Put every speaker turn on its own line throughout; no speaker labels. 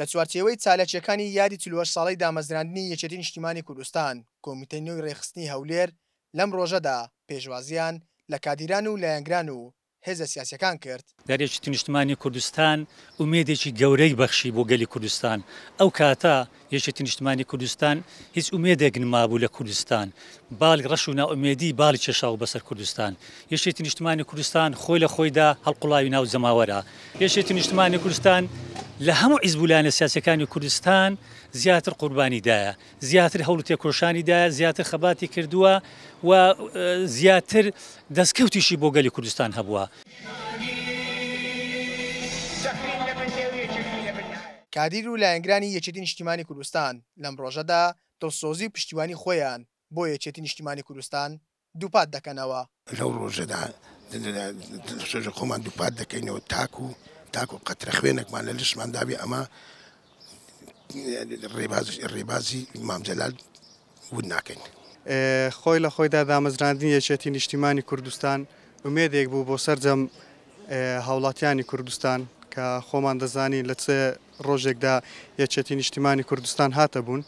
لە چوارچەوەی چالەچەکانی یادی چلوەر ساڵی دامەزراندنی یەچەتی نیشتیمانی کوردستان کۆمیتەنەوەی ڕێخستنی هەولێر لەم ڕۆژەدا پێشوازیان لە کادیران و لایەنگران و هێزە سیاسەکان کرد
دارێکی نیشتمانی کوردستان ومێدێکی گەورەی بەخشی بۆ گەلی کوردستان ئەو کاتە یەشێتی نیشتمانی کوردستان هیچ ومێدێک نمابوو لە کوردستان باڵ ڕەش و ناومێدی باڵی چێشاو بەسەر کوردستان یەشێتی نیشتمانی کوردستان خۆی لە خۆیدا هەڵقوڵاوی ناو زەماوەرە یەشێتی نیشتمانی کوردستان لە هەموو ئیزبولانە سیاسەکانی کوردستان زیاتر قوربانیدایە زیاتر هەوڵ تێکۆشانیدایە زیاتر خەباتی کردووە و زیاتر دەستکەوتیشی بۆ گەلی کوردستان هەبووە.
کادیر و لایەنگرانی یەکێتی نیشتیمانی کوردستان لەم ڕۆژەدا دڵسۆزی پشتیوانی خۆیان بۆ یەکێتی نیشتیمانی کوردستان دووپات دەکەنەوە
لەو ڕۆژەدا خۆمان دووپات دەکەینەوە تاکو و تاکو قەترە خوێنێکمان لە لشمانداوی ئەمە ڕێبازش ڕێبازی مامجلال ود ناکەین
خۆی لە خۆیدا دامەزراندنی یەکێتی نیشتیمانی کوردستان ومێدێک بوو بۆ سەررجەم هاوڵاتیانی کوردستان کە خۆمان دەزانی لە چه ڕۆژێکدا یەکێتی نیشتیمانی کوردستان هاتە بوون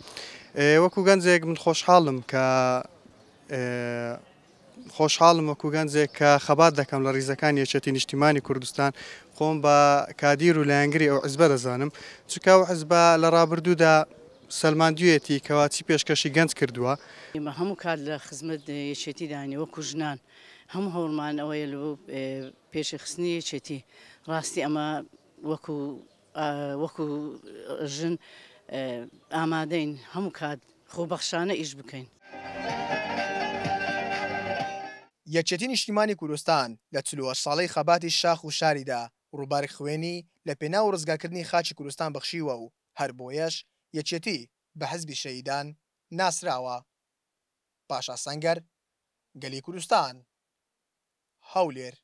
وەکو گەنجێک من خۆشحاڵم کە خۆشحاڵم وەکو گەنجێک کە خەبات دەکەم لە ریزەکان یەچەتی نیشتیمانی کوردستان خۆم بە کادیر و لایەنگری ئەو عزبە دەزانم چکە و عزبە لە ڕابردوودا سلماندوێتی کەواچی پێشکەشی گەنج کردووە
ئمە هەموو کات لە خزمەت یەچێتی دانی وەکو ژنان هەموو هەوڵمان ئەوەیە لە پێشخستنی یەچێتی ڕاستی ئەمە وەکو وەکو ژن ئامادەین هەموو کات خۆبەخشانە ئیش بکەین.
یەکێتی نیشتیمانی کوردستان لە چلووە ساڵی خەباتی شاخ و شاریدا ڕووبارک خوێنی لە پێناو ڕزگاکردنی خاچی کوردستان بەخشیوە و هەر بۆیەش یەکێتی بە حەزبی شەیدان ناسراوە پاشا سەنگەر گەلی کوردستان هەولێر